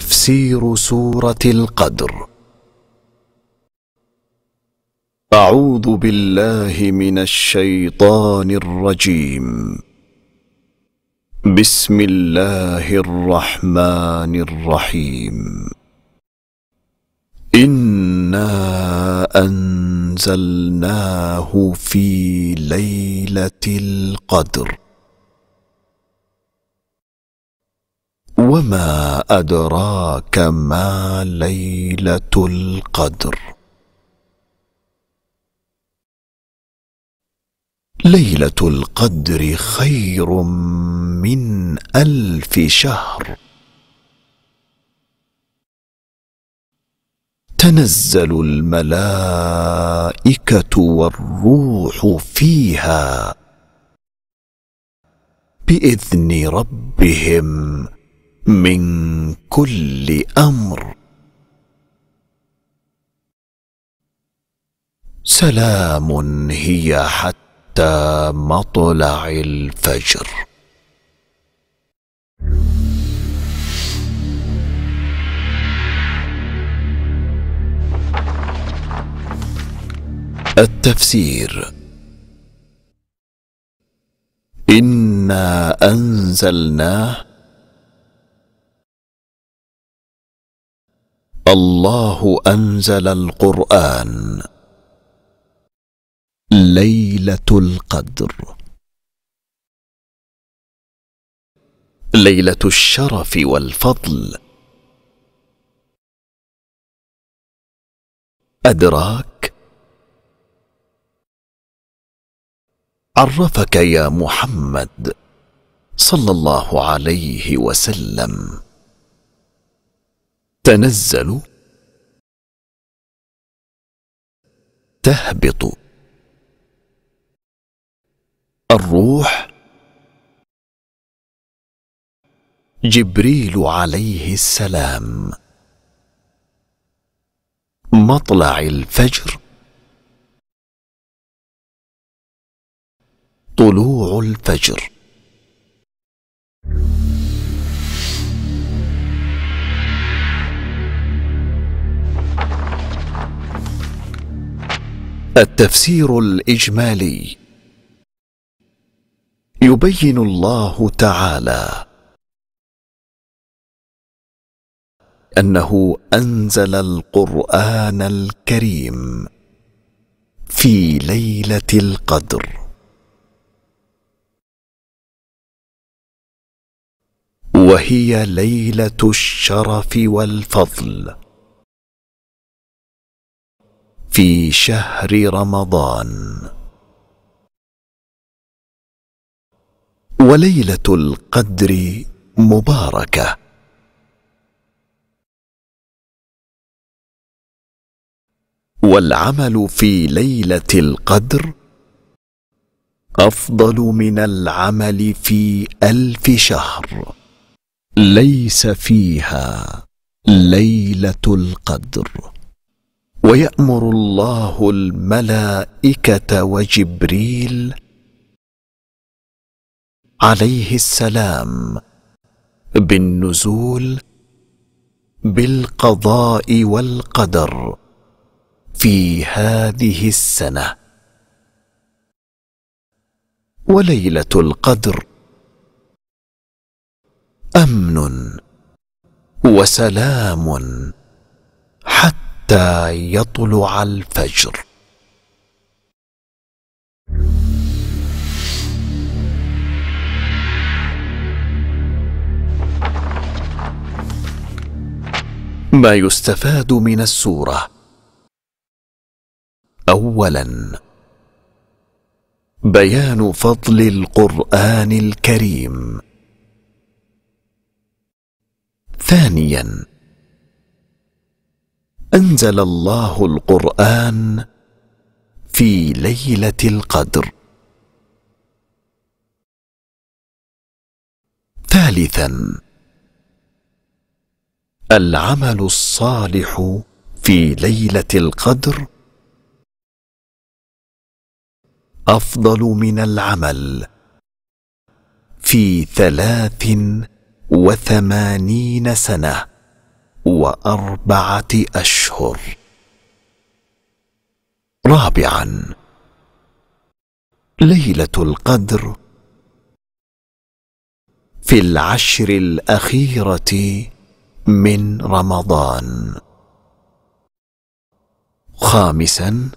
تفسير سوره القدر اعوذ بالله من الشيطان الرجيم بسم الله الرحمن الرحيم انا انزلناه في ليله القدر وما أدراك ما ليلة القدر ليلة القدر خير من ألف شهر تنزل الملائكة والروح فيها بإذن ربهم من كل امر سلام هي حتى مطلع الفجر التفسير انا انزلناه الله انزل القران ليله القدر ليله الشرف والفضل ادراك عرفك يا محمد صلى الله عليه وسلم تنزل تهبط الروح جبريل عليه السلام مطلع الفجر طلوع الفجر التفسير الاجمالي يبين الله تعالى انه انزل القران الكريم في ليله القدر وهي ليله الشرف والفضل في شهر رمضان وليله القدر مباركه والعمل في ليله القدر افضل من العمل في الف شهر ليس فيها ليله القدر ويامر الله الملائكه وجبريل عليه السلام بالنزول بالقضاء والقدر في هذه السنه وليله القدر امن وسلام حتى حتى يطلع الفجر ما يستفاد من السوره اولا بيان فضل القران الكريم ثانيا انزل الله القران في ليله القدر ثالثا العمل الصالح في ليله القدر افضل من العمل في ثلاث وثمانين سنه واربعه اشهر رابعا ليله القدر في العشر الاخيره من رمضان خامسا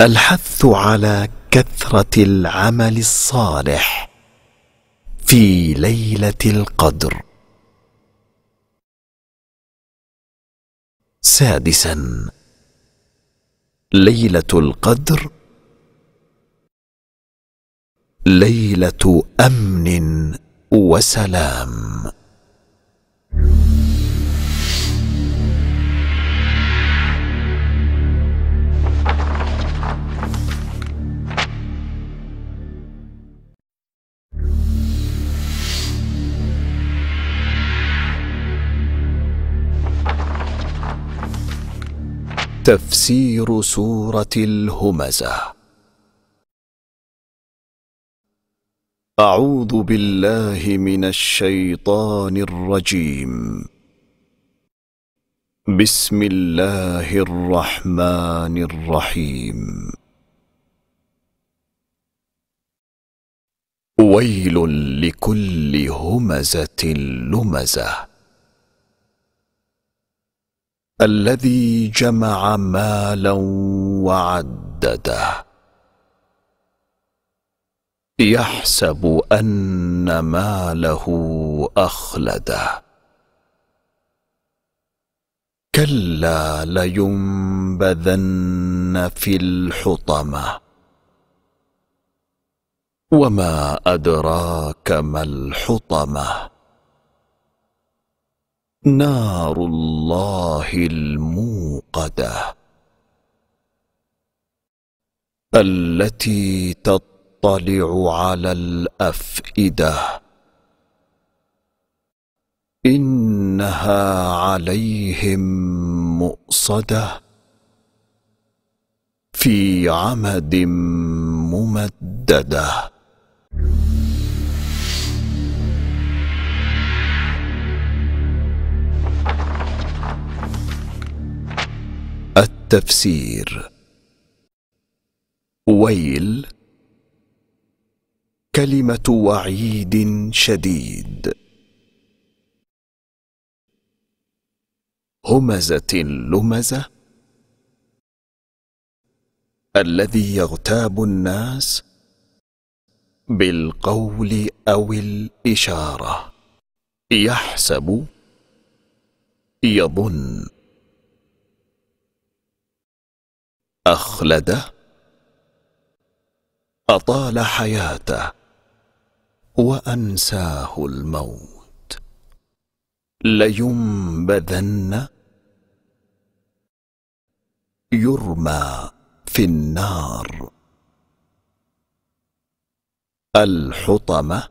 الحث على كثره العمل الصالح في ليله القدر سادسا ليله القدر ليله امن وسلام تفسير سورة الهمزة أعوذ بالله من الشيطان الرجيم بسم الله الرحمن الرحيم ويل لكل همزة لمزه الذي جمع مالا وعدده يحسب ان ماله اخلده كلا لينبذن في الحطمه وما ادراك ما الحطمه نار الله الموقده التي تطلع على الافئده انها عليهم مؤصده في عمد ممدده التفسير ويل كلمه وعيد شديد همزه لمزه الذي يغتاب الناس بالقول او الاشاره يحسب يظن أخلده أطال حياته وأنساه الموت لينبذن يرمى في النار الحطمة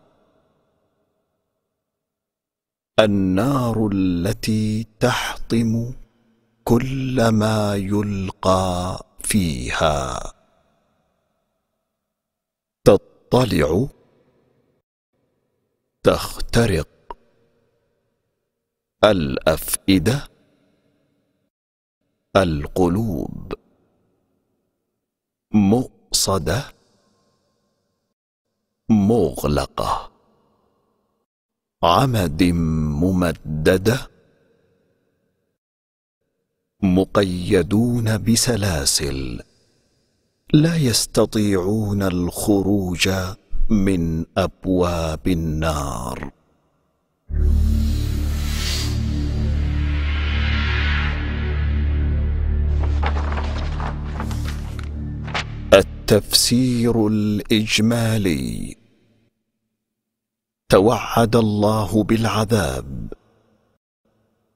النار التي تحطم كل ما يلقى فيها تطلع تخترق الافئده القلوب مؤصده مغلقه عمد ممدده مقيدون بسلاسل لا يستطيعون الخروج من ابواب النار التفسير الاجمالي توعد الله بالعذاب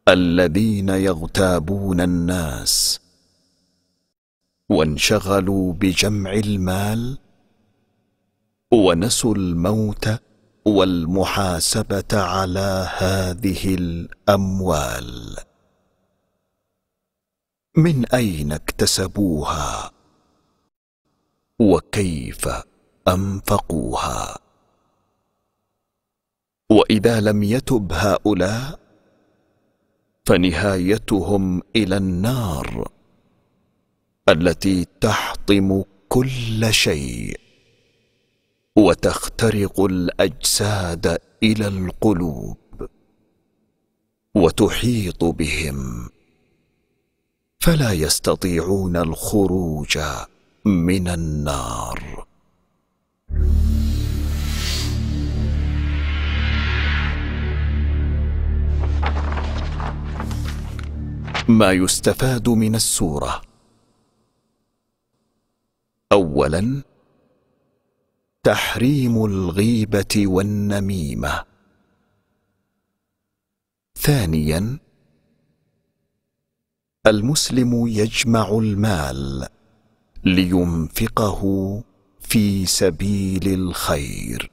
الذين يغتابون الناس وانشغلوا بجمع المال ونسوا الموت والمحاسبه على هذه الاموال من اين اكتسبوها وكيف انفقوها واذا لم يتب هؤلاء فنهايتهم الى النار التي تحطم كل شيء وتخترق الاجساد الى القلوب وتحيط بهم فلا يستطيعون الخروج من النار ما يستفاد من السوره اولا تحريم الغيبه والنميمه ثانيا المسلم يجمع المال لينفقه في سبيل الخير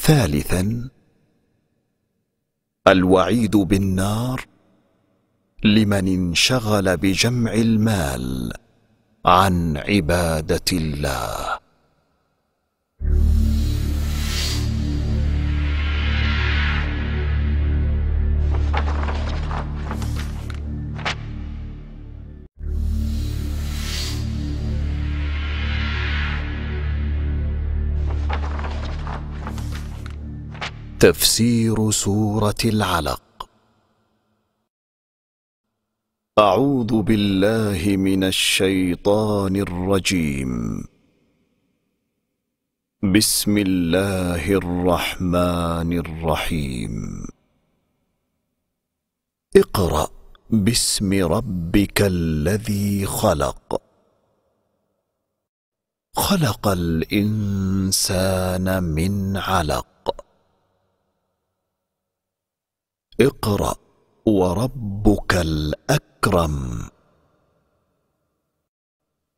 ثالثا الوعيد بالنار لمن انشغل بجمع المال عن عباده الله تفسير سوره العلق أعوذ بالله من الشيطان الرجيم بسم الله الرحمن الرحيم اقرأ باسم ربك الذي خلق خلق الإنسان من علق اقرأ وربك الاكرم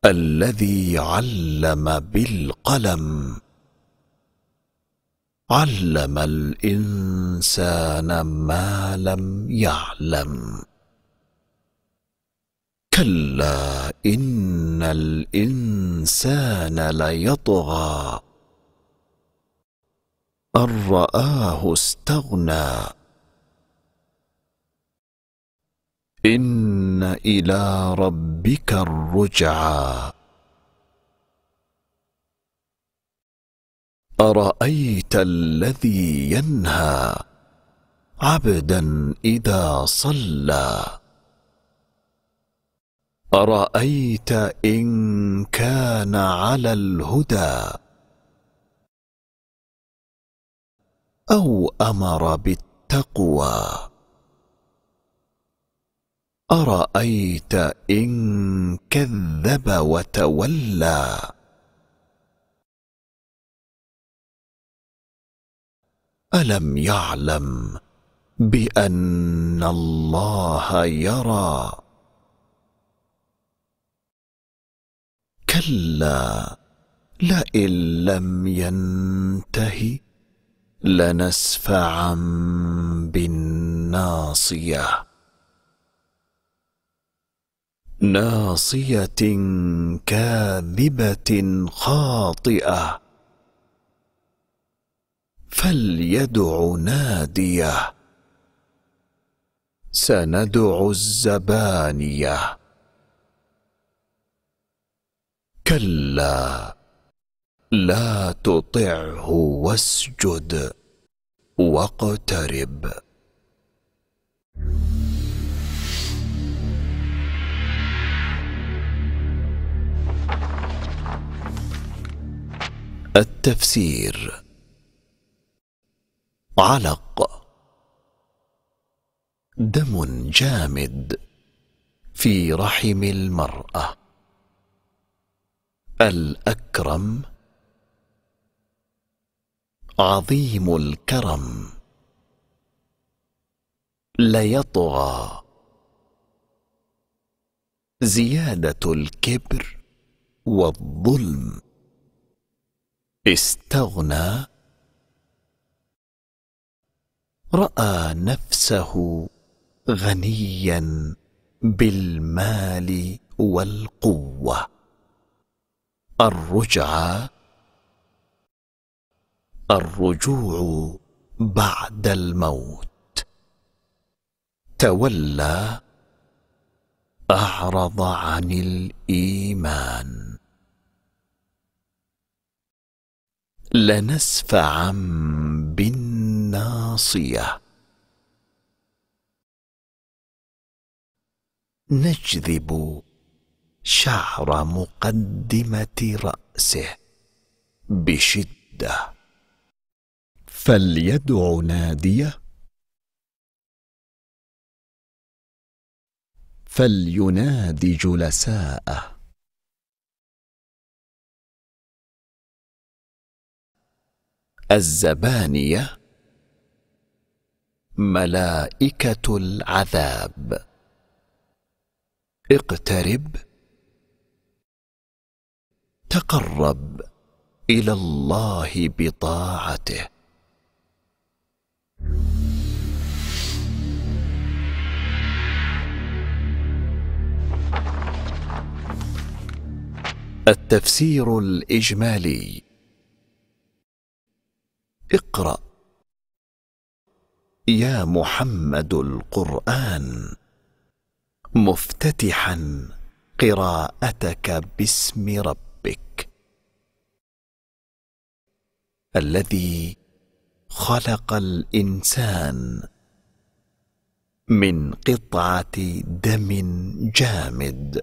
الذي علم بالقلم علم الانسان ما لم يعلم كلا ان الانسان ليطغى ان راه استغنى إن إلى ربك الرجعى أرأيت الذي ينهى عبدا إذا صلى أرأيت إن كان على الهدى أو أمر بالتقوى ارايت ان كذب وتولى الم يعلم بان الله يرى كلا لئن لم ينته لنسفعا بالناصيه ناصيه كاذبه خاطئه فليدع ناديه سندع الزبانيه كلا لا تطعه واسجد واقترب التفسير علق دم جامد في رحم المراه الاكرم عظيم الكرم ليطغى زياده الكبر والظلم استغنى راى نفسه غنيا بالمال والقوه الرجعه الرجوع بعد الموت تولى اعرض عن الايمان لنسفعا بالناصيه نجذب شعر مقدمه راسه بشده فليدع ناديه فلينادي جلساءه الزبانيه ملائكه العذاب اقترب تقرب الى الله بطاعته التفسير الاجمالي اقرا يا محمد القران مفتتحا قراءتك باسم ربك الذي خلق الانسان من قطعه دم جامد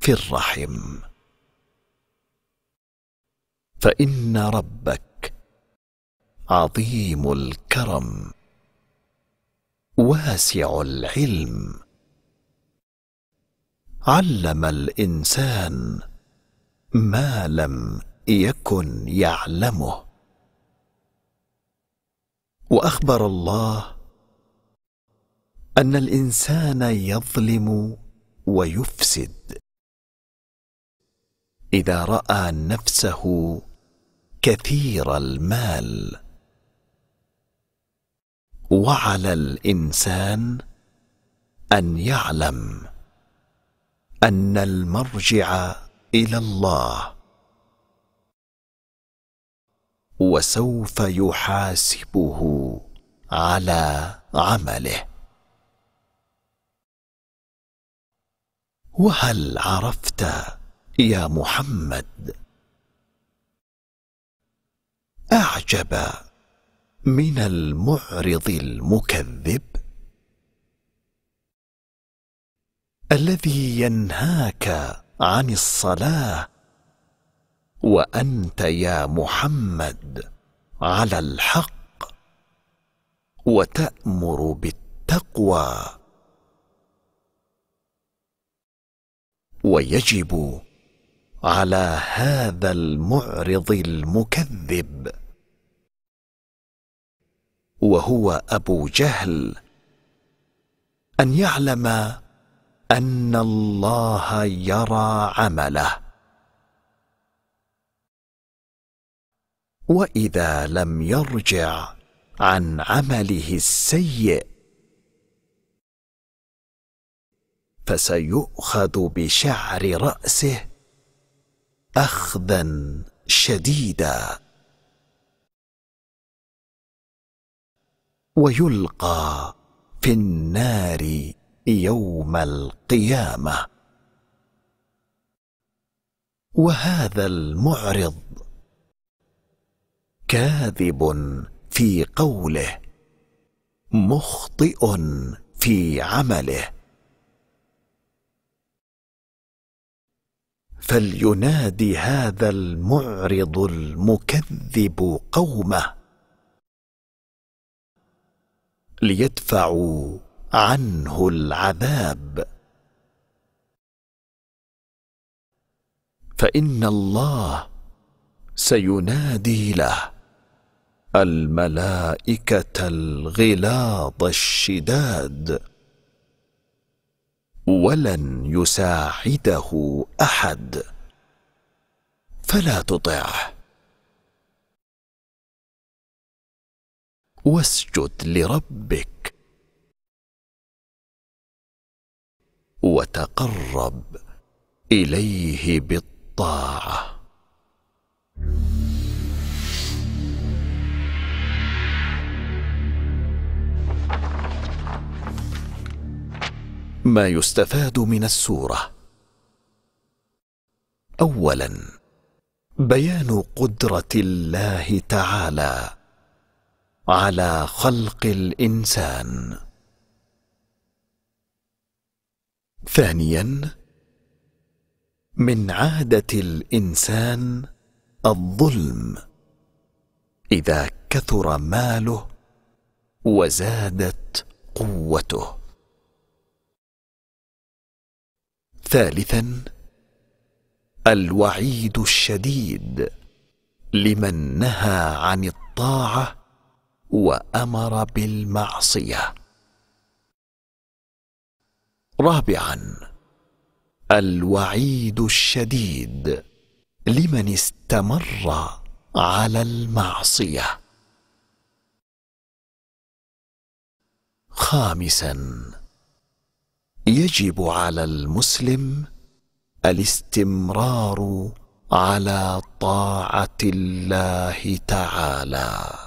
في الرحم فان ربك عظيم الكرم واسع العلم علم الانسان ما لم يكن يعلمه واخبر الله ان الانسان يظلم ويفسد اذا راى نفسه كثير المال وعلى الانسان ان يعلم ان المرجع الى الله وسوف يحاسبه على عمله وهل عرفت يا محمد اعجب من المعرض المكذب الذي ينهاك عن الصلاه وانت يا محمد على الحق وتامر بالتقوى ويجب على هذا المعرض المكذب وهو ابو جهل ان يعلم ان الله يرى عمله واذا لم يرجع عن عمله السيء فسيؤخذ بشعر راسه اخذا شديدا ويلقى في النار يوم القيامه وهذا المعرض كاذب في قوله مخطئ في عمله فلينادي هذا المعرض المكذب قومه ليدفعوا عنه العذاب فان الله سينادي له الملائكه الغلاظ الشداد ولن يساعده احد فلا تطعه واسجد لربك وتقرب اليه بالطاعه ما يستفاد من السوره اولا بيان قدره الله تعالى على خلق الانسان ثانيا من عاده الانسان الظلم اذا كثر ماله وزادت قوته ثالثا الوعيد الشديد لمن نهى عن الطاعه وامر بالمعصيه رابعا الوعيد الشديد لمن استمر على المعصيه خامسا يجب على المسلم الاستمرار على طاعه الله تعالى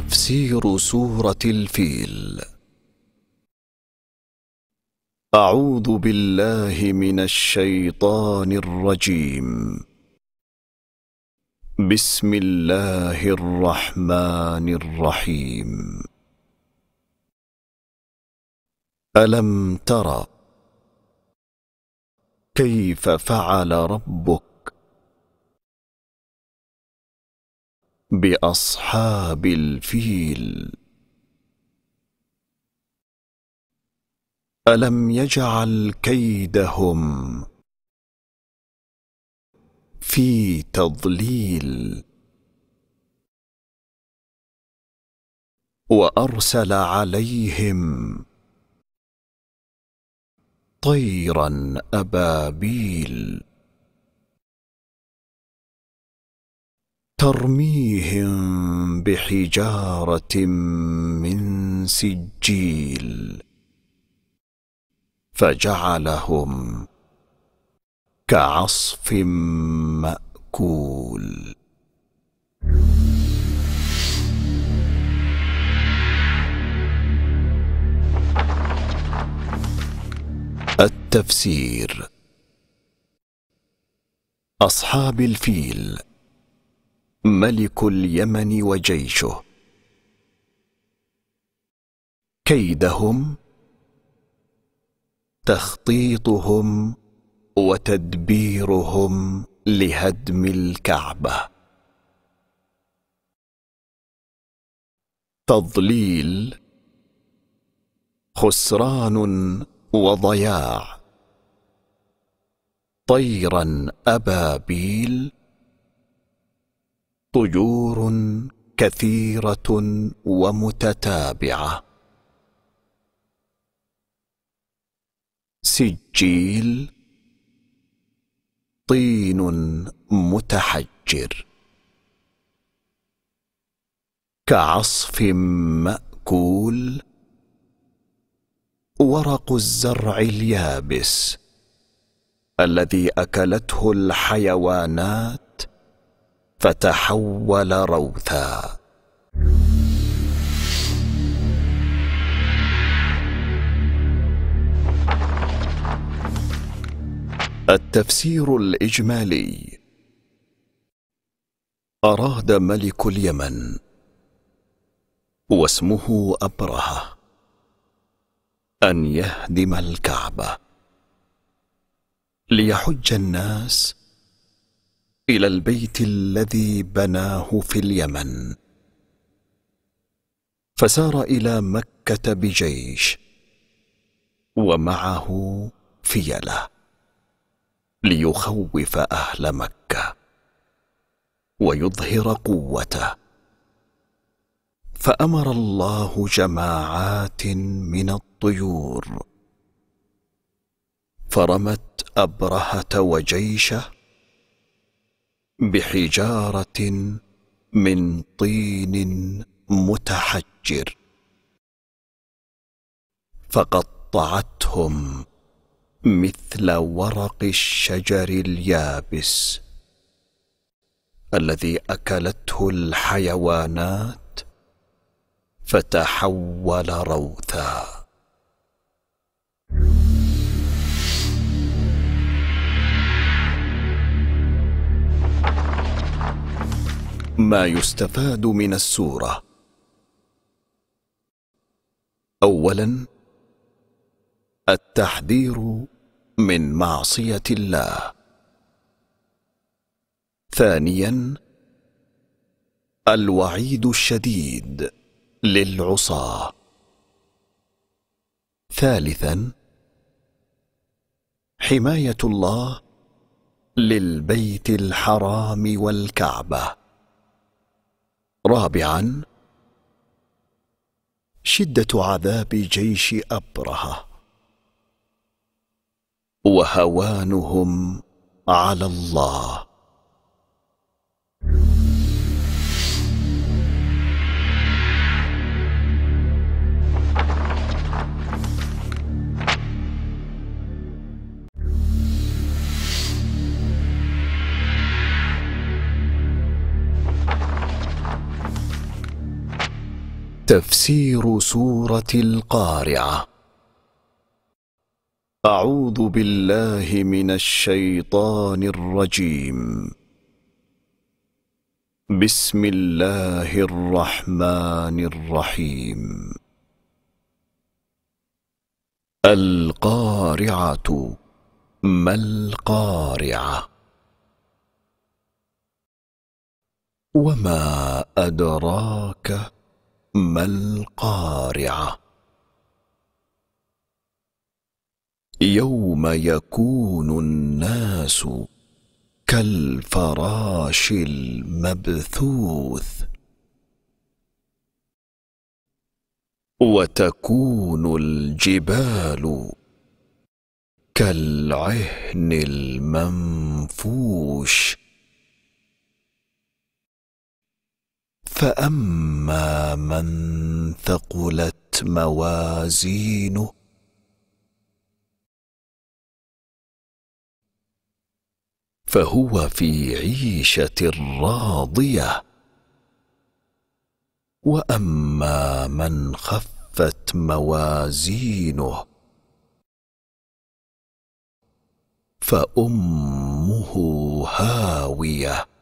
تفسير سورة الفيل أعوذ بالله من الشيطان الرجيم بسم الله الرحمن الرحيم ألم ترى كيف فعل ربك باصحاب الفيل الم يجعل كيدهم في تضليل وارسل عليهم طيرا ابابيل ترميهم بحجاره من سجيل فجعلهم كعصف ماكول التفسير اصحاب الفيل ملك اليمن وجيشه كيدهم تخطيطهم وتدبيرهم لهدم الكعبه تضليل خسران وضياع طيرا ابابيل طيور كثيره ومتتابعه سجيل طين متحجر كعصف ماكول ورق الزرع اليابس الذي اكلته الحيوانات فتحول روثا التفسير الاجمالي اراد ملك اليمن واسمه ابرهه ان يهدم الكعبه ليحج الناس الى البيت الذي بناه في اليمن فسار الى مكه بجيش ومعه فيله ليخوف اهل مكه ويظهر قوته فامر الله جماعات من الطيور فرمت ابرهه وجيشه بحجاره من طين متحجر فقطعتهم مثل ورق الشجر اليابس الذي اكلته الحيوانات فتحول روثا ما يستفاد من السوره اولا التحذير من معصيه الله ثانيا الوعيد الشديد للعصاه ثالثا حمايه الله للبيت الحرام والكعبه رابعا شده عذاب جيش ابرهه وهوانهم على الله تفسير سوره القارعه اعوذ بالله من الشيطان الرجيم بسم الله الرحمن الرحيم القارعه ما القارعه وما ادراك ما القارعه يوم يكون الناس كالفراش المبثوث وتكون الجبال كالعهن المنفوش فاما من ثقلت موازينه فهو في عيشه راضيه واما من خفت موازينه فامه هاويه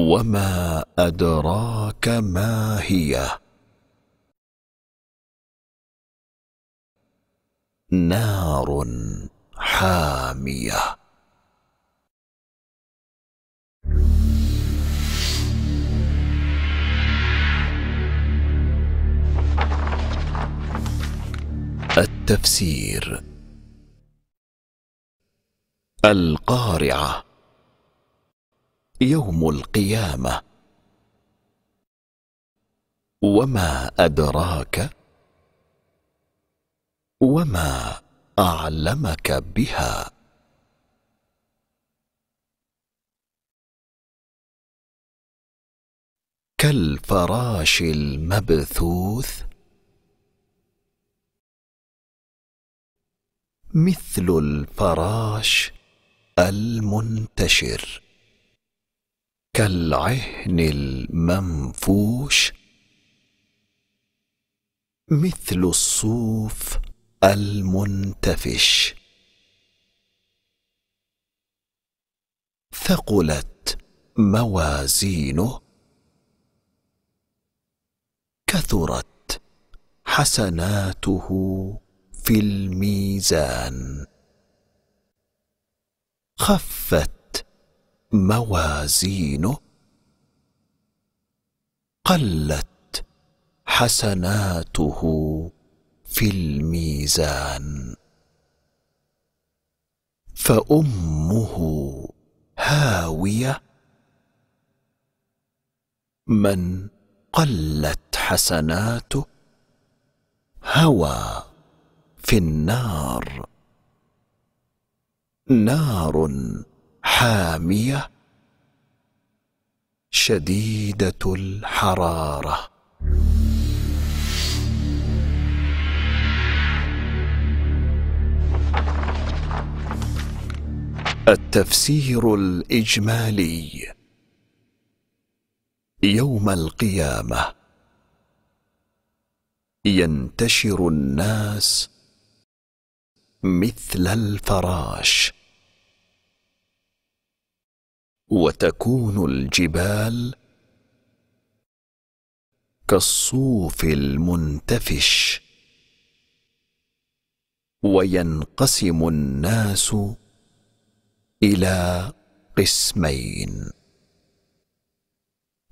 وما ادراك ما هي نار حاميه التفسير القارعه يوم القيامه وما ادراك وما اعلمك بها كالفراش المبثوث مثل الفراش المنتشر كالعهن المنفوش مثل الصوف المنتفش ثقلت موازينه كثرت حسناته في الميزان خفت موازينه قلت حسناته في الميزان فامه هاويه من قلت حسناته هوى في النار نار حاميه شديده الحراره التفسير الاجمالي يوم القيامه ينتشر الناس مثل الفراش وتكون الجبال كالصوف المنتفش وينقسم الناس الى قسمين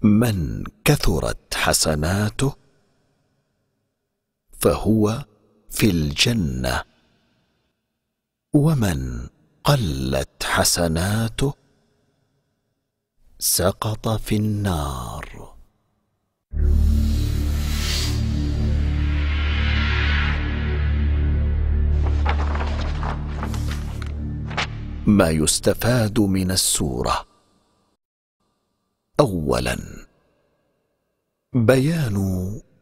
من كثرت حسناته فهو في الجنه ومن قلت حسناته سقط في النار ما يستفاد من السوره اولا بيان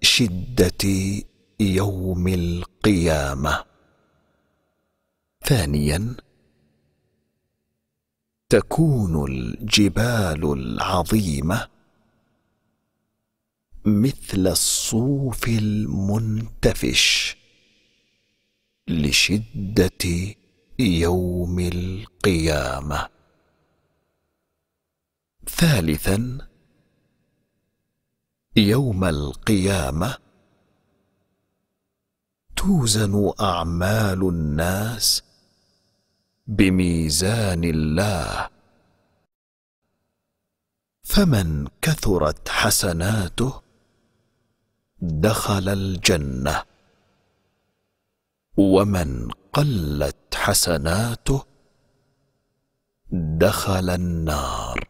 شده يوم القيامه ثانيا تكون الجبال العظيمه مثل الصوف المنتفش لشده يوم القيامه ثالثا يوم القيامه توزن اعمال الناس بميزان الله فمن كثرت حسناته دخل الجنه ومن قلت حسناته دخل النار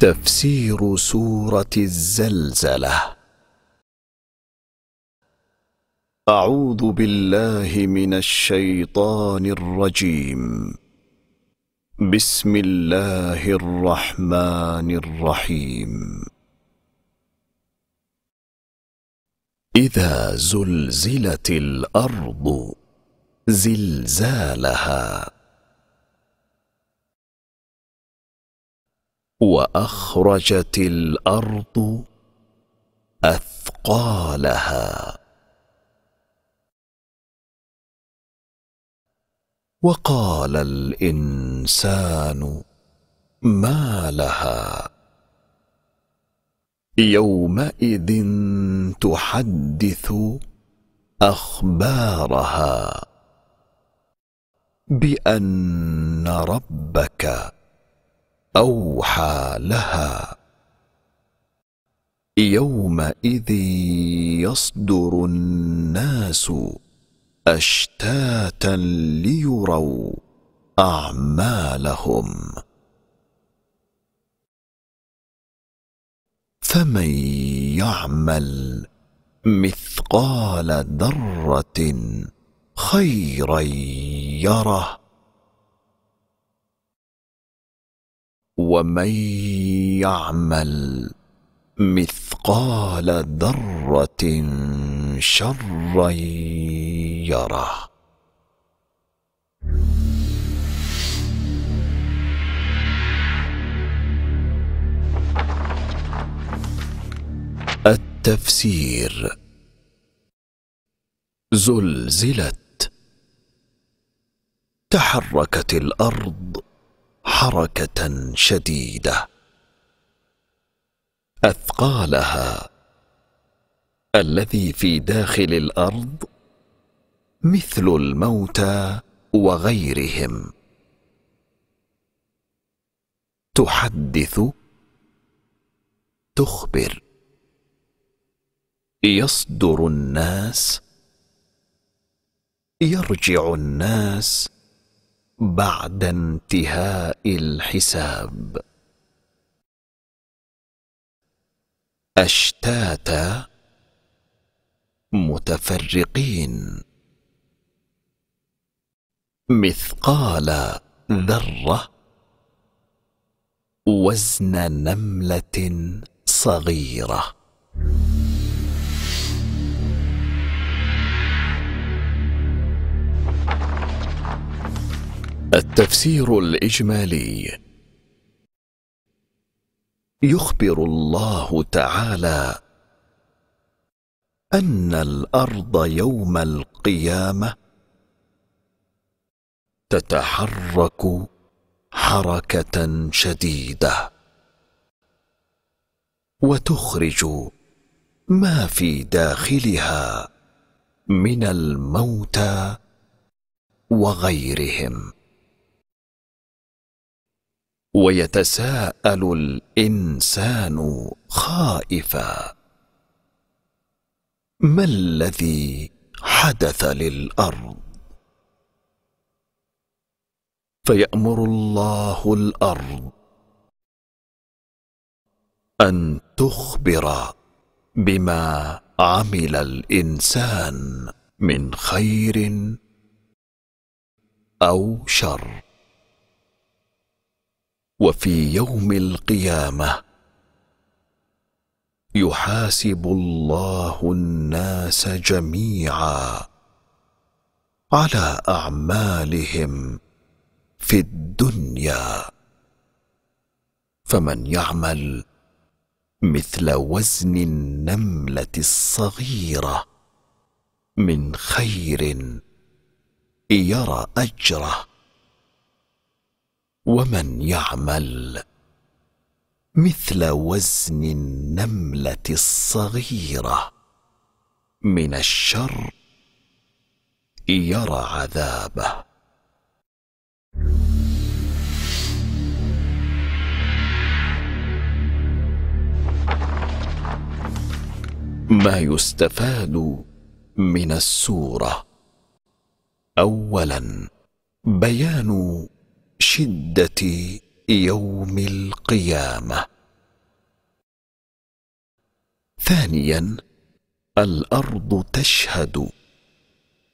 تفسير سوره الزلزله اعوذ بالله من الشيطان الرجيم بسم الله الرحمن الرحيم اذا زلزلت الارض زلزالها واخرجت الارض اثقالها وقال الانسان ما لها يومئذ تحدث اخبارها بان ربك اوحى لها يومئذ يصدر الناس اشتاتا ليروا اعمالهم فمن يعمل مثقال ذره خيرا يره ومن يعمل مثقال ذره شرا يره التفسير زلزلت تحركت الارض حركه شديده اثقالها الذي في داخل الارض مثل الموتى وغيرهم تحدث تخبر يصدر الناس يرجع الناس بعد انتهاء الحساب اشتاتا متفرقين مثقال ذره وزن نمله صغيره التفسير الاجمالي يخبر الله تعالى ان الارض يوم القيامه تتحرك حركه شديده وتخرج ما في داخلها من الموتى وغيرهم ويتساءل الانسان خائفا ما الذي حدث للارض فيامر الله الارض ان تخبر بما عمل الانسان من خير او شر وفي يوم القيامه يحاسب الله الناس جميعا على اعمالهم في الدنيا فمن يعمل مثل وزن النمله الصغيره من خير يرى اجره ومن يعمل مثل وزن النمله الصغيره من الشر يرى عذابه ما يستفاد من السوره اولا بيان شده يوم القيامه ثانيا الارض تشهد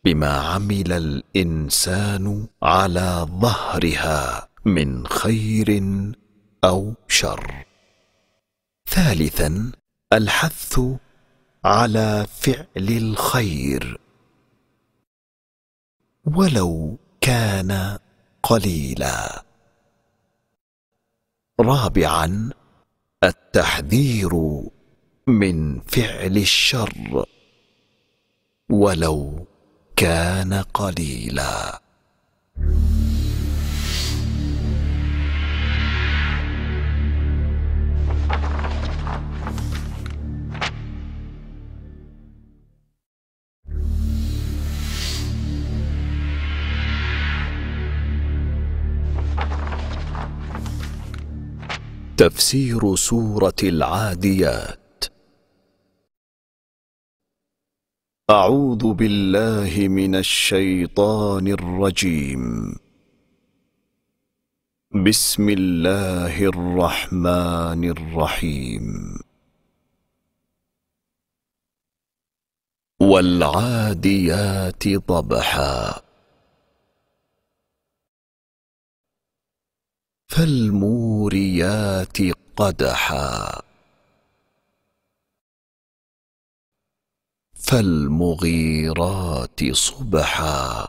بما عمل الانسان على ظهرها من خير او شر ثالثا الحث على فعل الخير ولو كان قليلا رابعا التحذير من فعل الشر ولو كان قليلا Thank you. تفسير سورة العاديات أعوذ بالله من الشيطان الرجيم بسم الله الرحمن الرحيم والعاديات ضبحا فالموريات قدحا فالمغيرات صبحا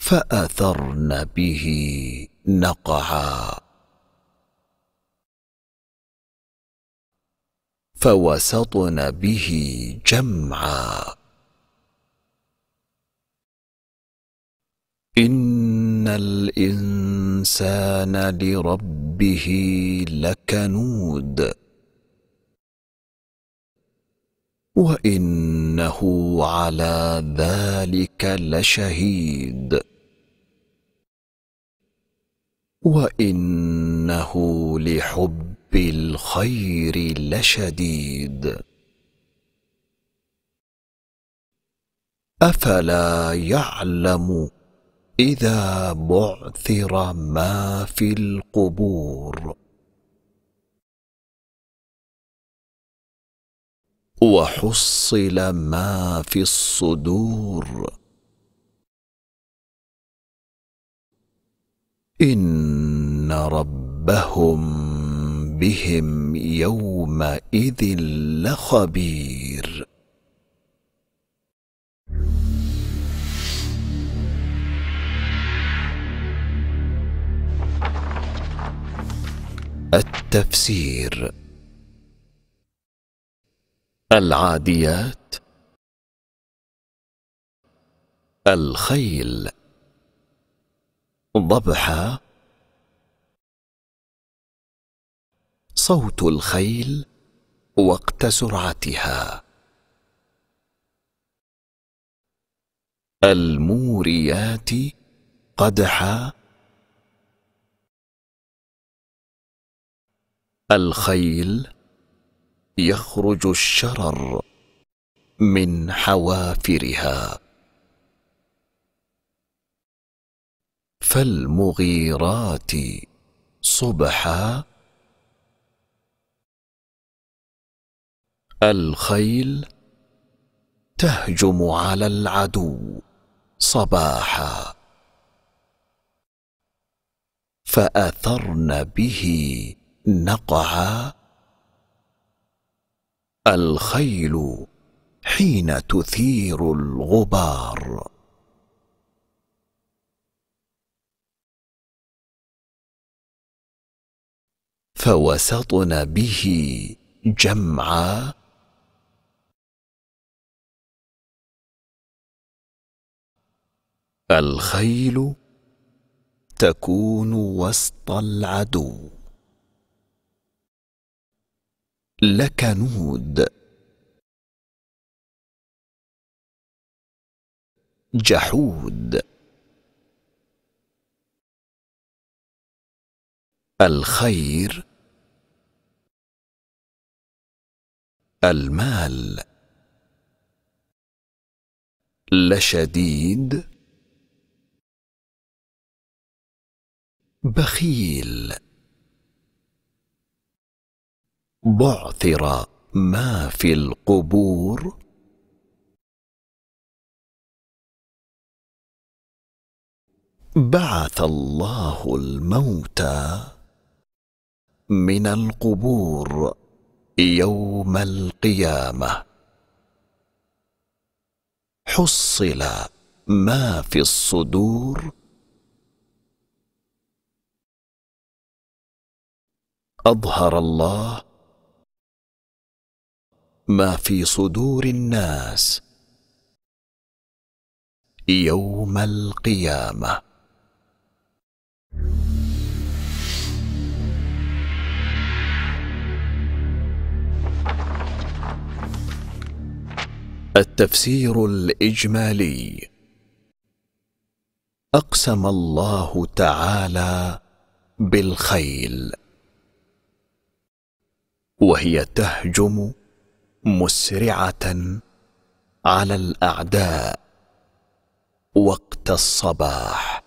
فاثرن به نقعا فوسطن به جمعا إن الإنسان لربه لكنود وإنه على ذلك لشهيد وإنه لحب الخير لشديد أفلا يعلم إذا بعثر ما في القبور وحصل ما في الصدور إن ربهم بهم يومئذ لخبير التفسير العاديات الخيل ضبحة صوت الخيل وقت سرعتها الموريات قدحا الخيل يخرج الشرر من حوافرها فالمغيرات صبحا الخيل تهجم على العدو صباحا فاثرن به نقعا الخيل حين تثير الغبار فوسطنا به جمعا الخيل تكون وسط العدو لكنود جحود الخير المال لشديد بخيل بعثر ما في القبور بعث الله الموتى من القبور يوم القيامه حصل ما في الصدور اظهر الله ما في صدور الناس يوم القيامه التفسير الاجمالي اقسم الله تعالى بالخيل وهي تهجم مسرعه على الاعداء وقت الصباح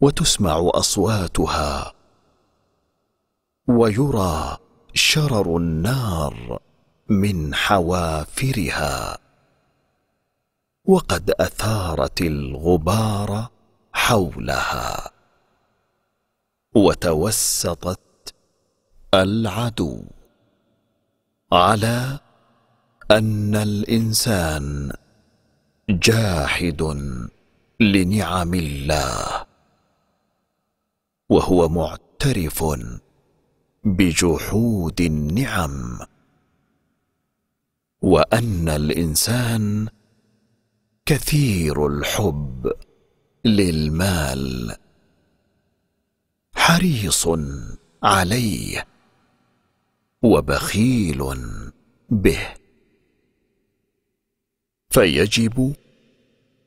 وتسمع اصواتها ويرى شرر النار من حوافرها وقد اثارت الغبار حولها وتوسطت العدو على ان الانسان جاحد لنعم الله وهو معترف بجحود النعم وان الانسان كثير الحب للمال حريص عليه وبخيل به فيجب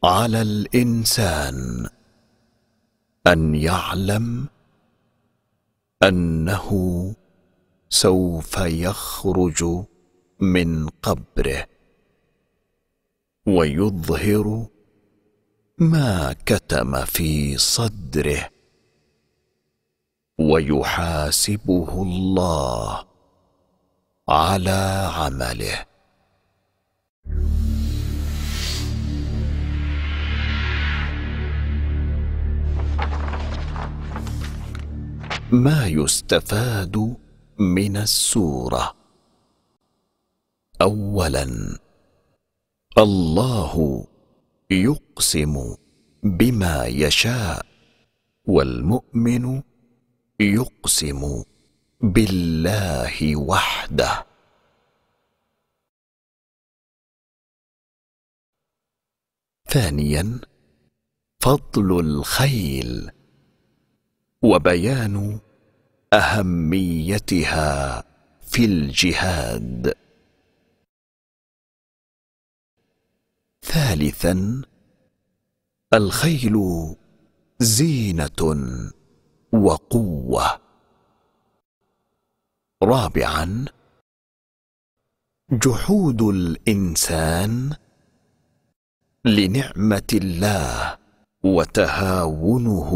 على الانسان ان يعلم انه سوف يخرج من قبره ويظهر ما كتم في صدره ويحاسبه الله على عمله ما يستفاد من السوره اولا الله يقسم بما يشاء والمؤمن يقسم بالله وحده ثانيا فضل الخيل وبيان اهميتها في الجهاد ثالثا الخيل زينه وقوه رابعا جحود الانسان لنعمه الله وتهاونه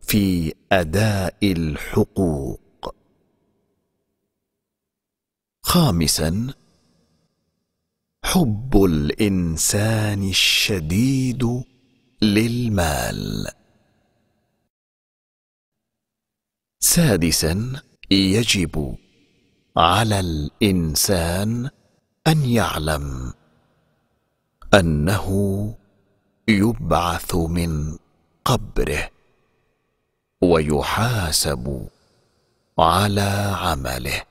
في اداء الحقوق خامسا حب الانسان الشديد للمال سادسا يجب على الانسان ان يعلم انه يبعث من قبره ويحاسب على عمله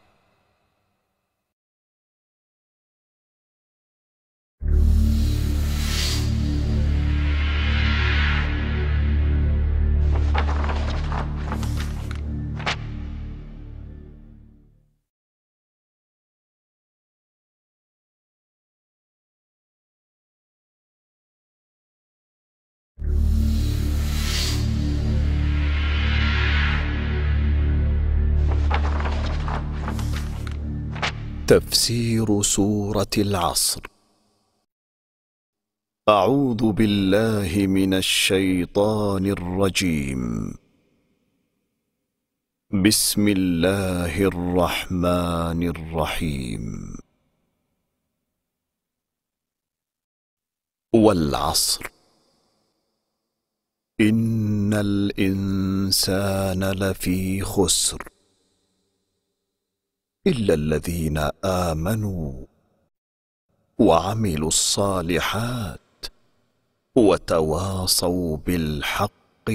تفسير سوره العصر اعوذ بالله من الشيطان الرجيم بسم الله الرحمن الرحيم والعصر ان الانسان لفي خسر الا الذين امنوا وعملوا الصالحات وتواصوا بالحق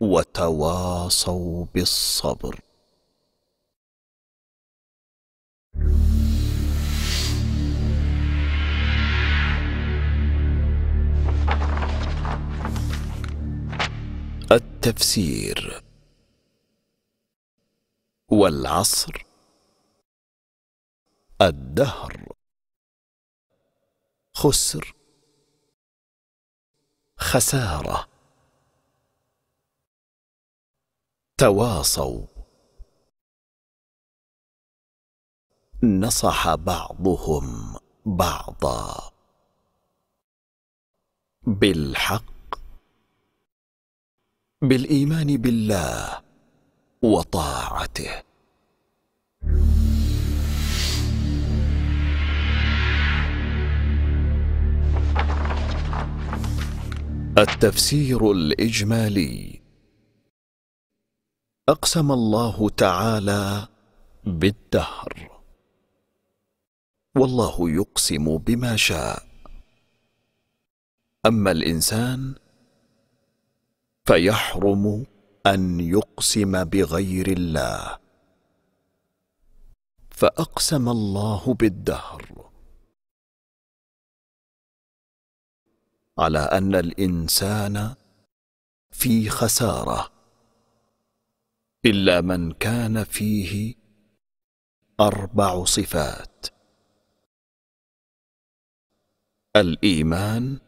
وتواصوا بالصبر التفسير والعصر الدهر خسر خساره تواصوا نصح بعضهم بعضا بالحق بالايمان بالله وطاعته التفسير الاجمالي اقسم الله تعالى بالدهر والله يقسم بما شاء اما الانسان فيحرم ان يقسم بغير الله فاقسم الله بالدهر على ان الانسان في خساره الا من كان فيه اربع صفات الايمان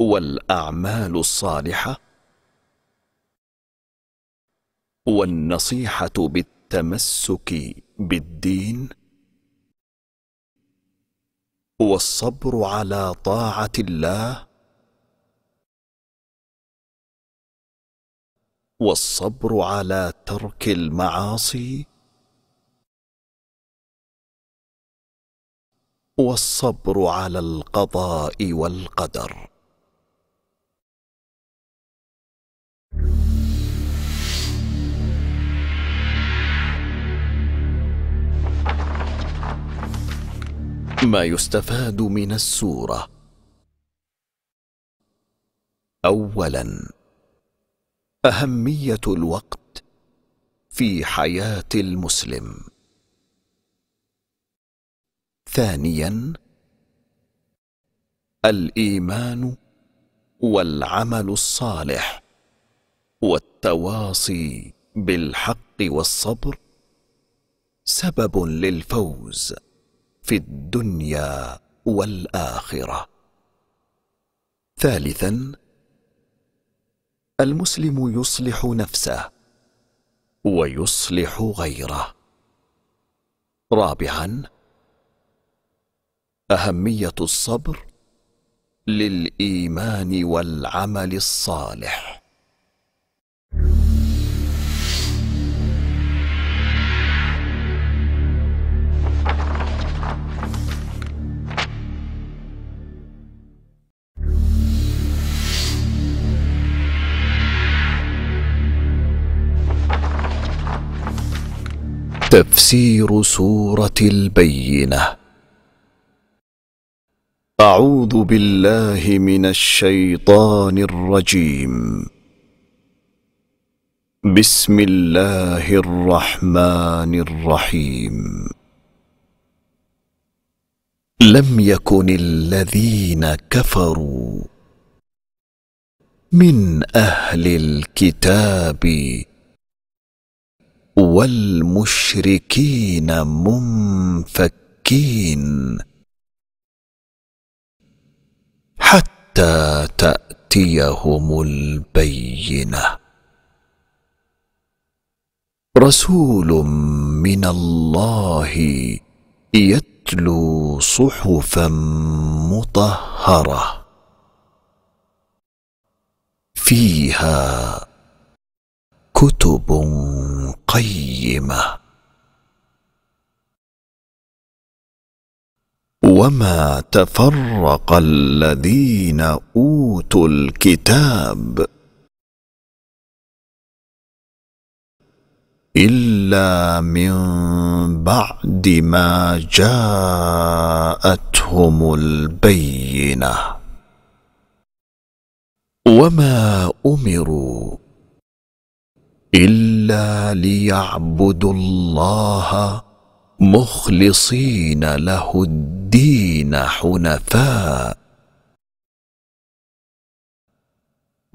والاعمال الصالحه والنصيحه بالتمسك بالدين والصبر على طاعه الله والصبر على ترك المعاصي والصبر على القضاء والقدر ما يستفاد من السوره اولا اهميه الوقت في حياه المسلم ثانيا الايمان والعمل الصالح والتواصي بالحق والصبر سبب للفوز في الدنيا والاخره ثالثا المسلم يصلح نفسه ويصلح غيره رابعا اهميه الصبر للايمان والعمل الصالح تفسير سورة البينة أعوذ بالله من الشيطان الرجيم بسم الله الرحمن الرحيم لم يكن الذين كفروا من أهل الكتاب والمشركين منفكين حتى تاتيهم البينه رسول من الله يتلو صحفا مطهره فيها كتب قيمه وما تفرق الذين اوتوا الكتاب الا من بعد ما جاءتهم البينه وما امروا الا ليعبدوا الله مخلصين له الدين حنفاء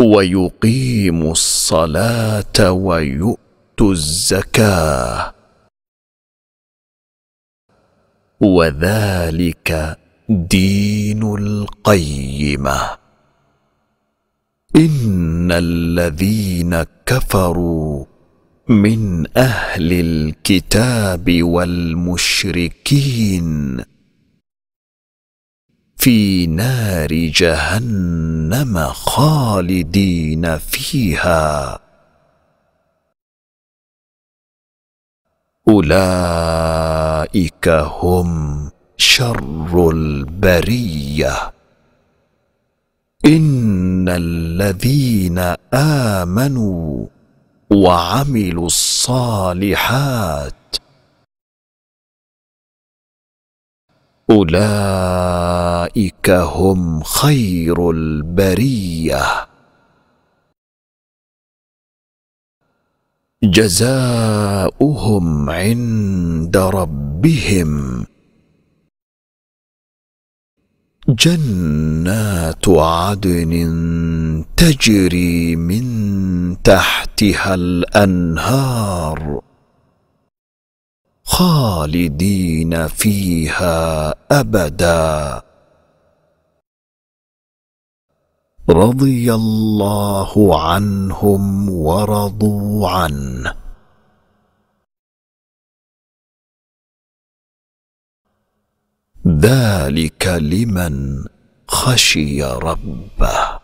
ويقيموا الصلاه ويؤتوا الزكاه وذلك دين القيمه ان الذين كفروا من اهل الكتاب والمشركين في نار جهنم خالدين فيها اولئك هم شر البريه ان الذين امنوا وعملوا الصالحات اولئك هم خير البريه جزاؤهم عند ربهم جنات عدن تجري من تحتها الانهار خالدين فيها ابدا رضي الله عنهم ورضوا عنه ذلك لمن خشي ربه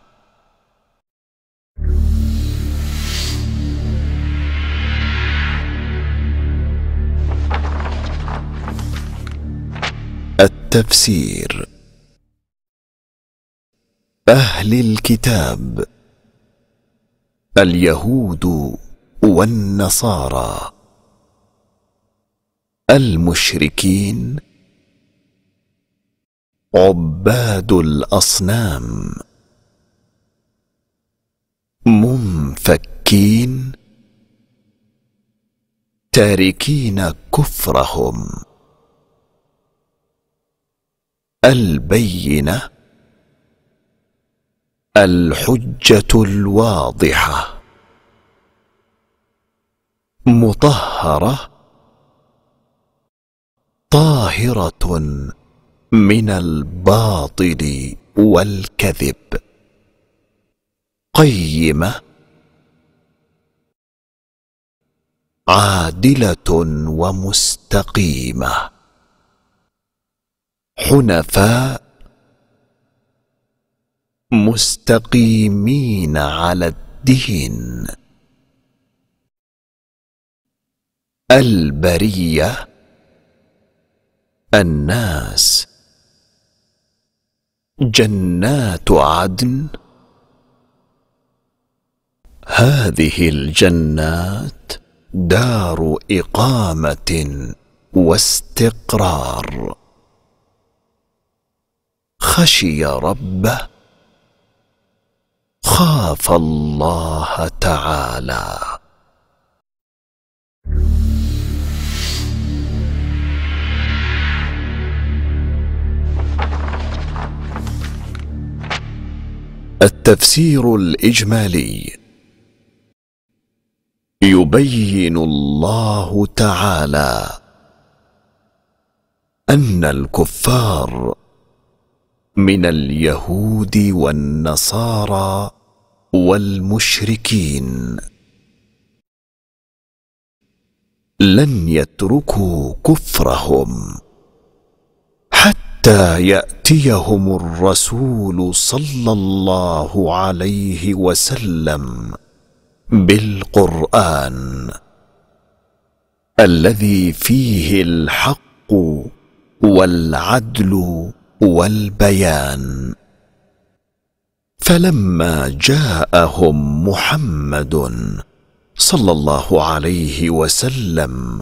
التفسير اهل الكتاب اليهود والنصارى المشركين عباد الاصنام منفكين تاركين كفرهم البينه الحجه الواضحه مطهره طاهره من الباطل والكذب قيمه عادله ومستقيمه حنفاء مستقيمين على الدين البريه الناس جنات عدن هذه الجنات دار اقامه واستقرار خشي ربه خاف الله تعالى التفسير الاجمالي يبين الله تعالى ان الكفار من اليهود والنصارى والمشركين لن يتركوا كفرهم حتى ياتيهم الرسول صلى الله عليه وسلم بالقران الذي فيه الحق والعدل والبيان فلما جاءهم محمد صلى الله عليه وسلم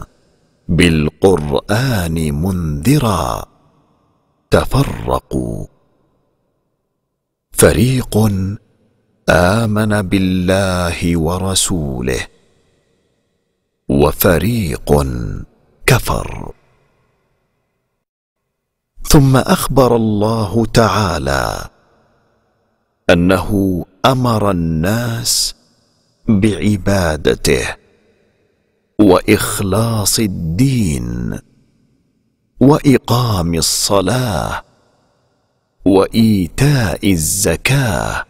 بالقران منذرا تفرقوا فريق امن بالله ورسوله وفريق كفر ثم اخبر الله تعالى انه امر الناس بعبادته واخلاص الدين واقام الصلاه وايتاء الزكاه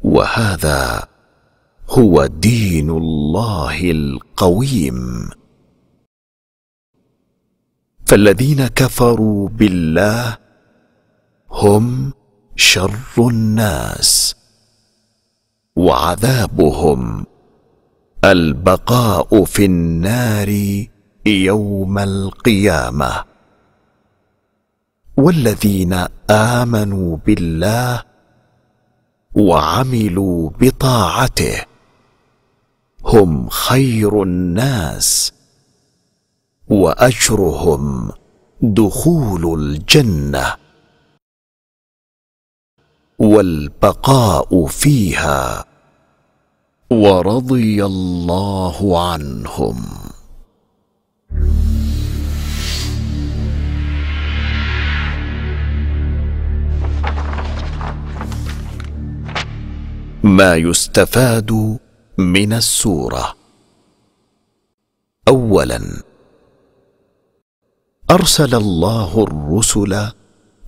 وهذا هو دين الله القويم فالذين كفروا بالله هم شر الناس وعذابهم البقاء في النار يوم القيامه والذين امنوا بالله وعملوا بطاعته هم خير الناس واجرهم دخول الجنه والبقاء فيها ورضي الله عنهم ما يستفاد من السوره اولا ارسل الله الرسل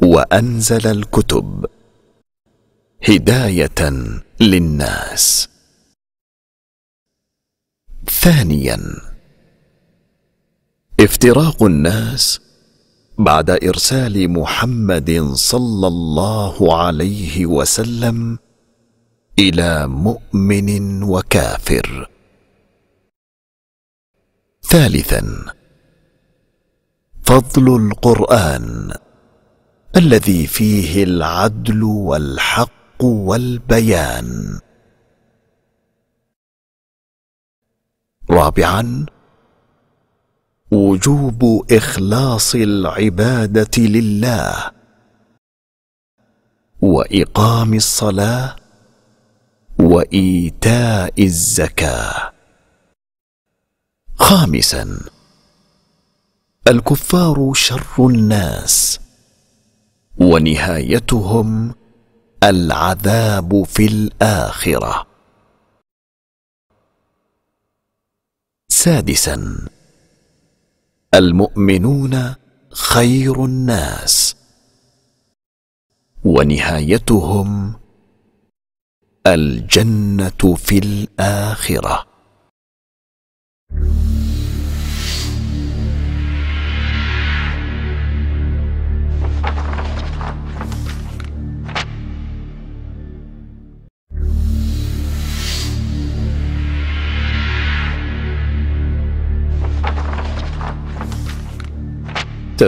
وانزل الكتب هدايه للناس ثانيا افتراق الناس بعد ارسال محمد صلى الله عليه وسلم الى مؤمن وكافر ثالثا فضل القران الذي فيه العدل والحق والبيان رابعا وجوب اخلاص العباده لله واقام الصلاه وايتاء الزكاه خامسا الكفار شر الناس ونهايتهم العذاب في الاخره سادسا المؤمنون خير الناس ونهايتهم الجنه في الاخره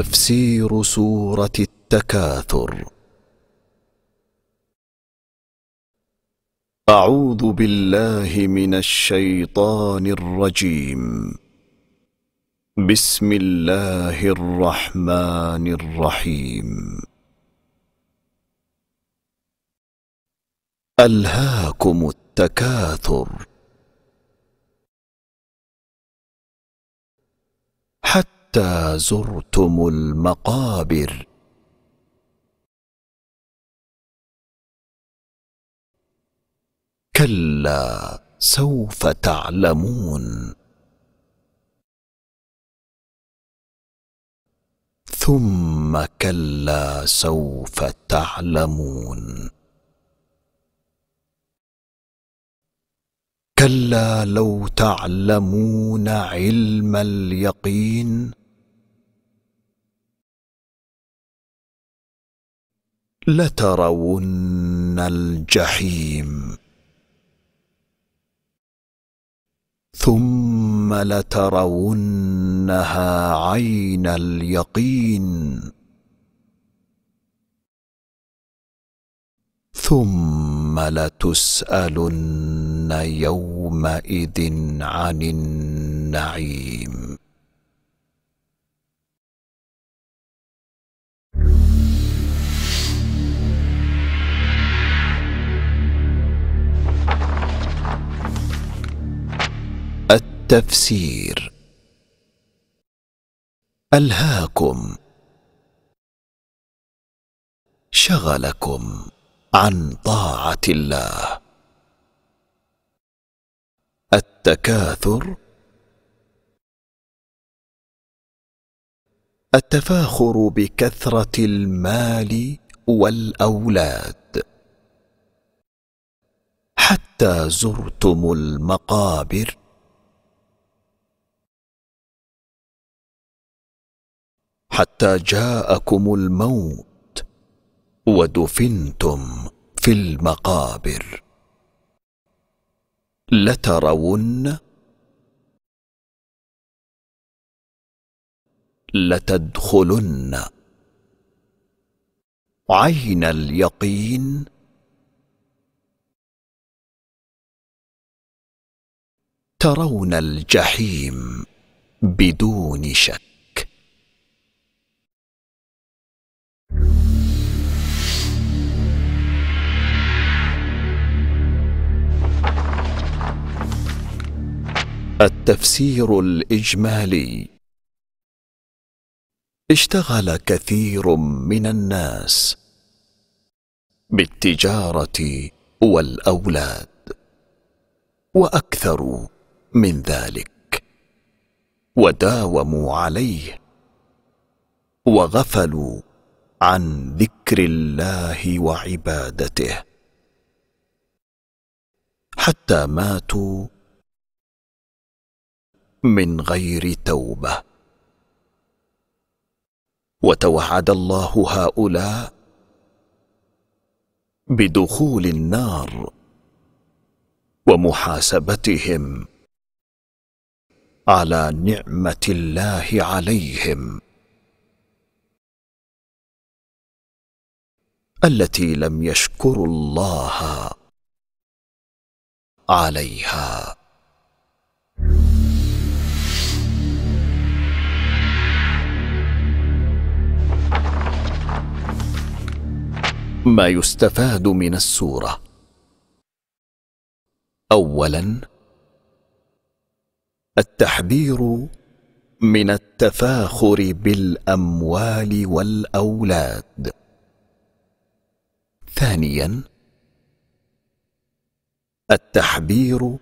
تفسير سوره التكاثر اعوذ بالله من الشيطان الرجيم بسم الله الرحمن الرحيم الهاكم التكاثر حتى حتى زرتم المقابر كلا سوف تعلمون ثم كلا سوف تعلمون كلا لو تعلمون علم اليقين لترون الجحيم ثم لترونها عين اليقين ثم لتسالن يومئذ عن النعيم تفسير الهاكم شغلكم عن طاعه الله التكاثر التفاخر بكثره المال والاولاد حتى زرتم المقابر حتى جاءكم الموت ودفنتم في المقابر لترون لتدخلن عين اليقين ترون الجحيم بدون شك التفسير الإجمالي اشتغل كثير من الناس بالتجارة والأولاد وأكثروا من ذلك وداوموا عليه وغفلوا عن ذكر الله وعبادته حتى ماتوا من غير توبه وتوعد الله هؤلاء بدخول النار ومحاسبتهم على نعمه الله عليهم التي لم يشكروا الله عليها ما يستفاد من السوره اولا التحذير من التفاخر بالاموال والاولاد ثانيا التحذير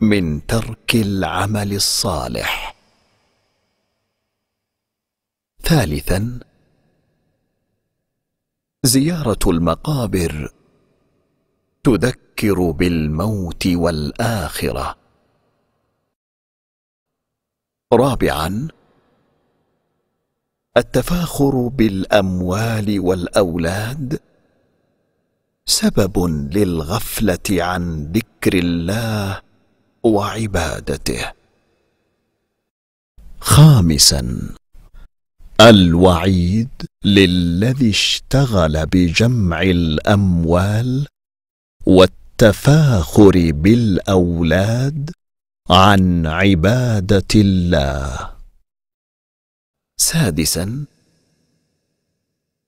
من ترك العمل الصالح ثالثا زياره المقابر تذكر بالموت والاخره رابعا التفاخر بالاموال والاولاد سبب للغفله عن ذكر الله وعبادته خامسا الوعيد للذي اشتغل بجمع الاموال والتفاخر بالاولاد عن عباده الله سادسا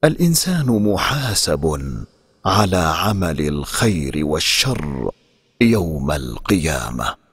الانسان محاسب على عمل الخير والشر يوم القيامه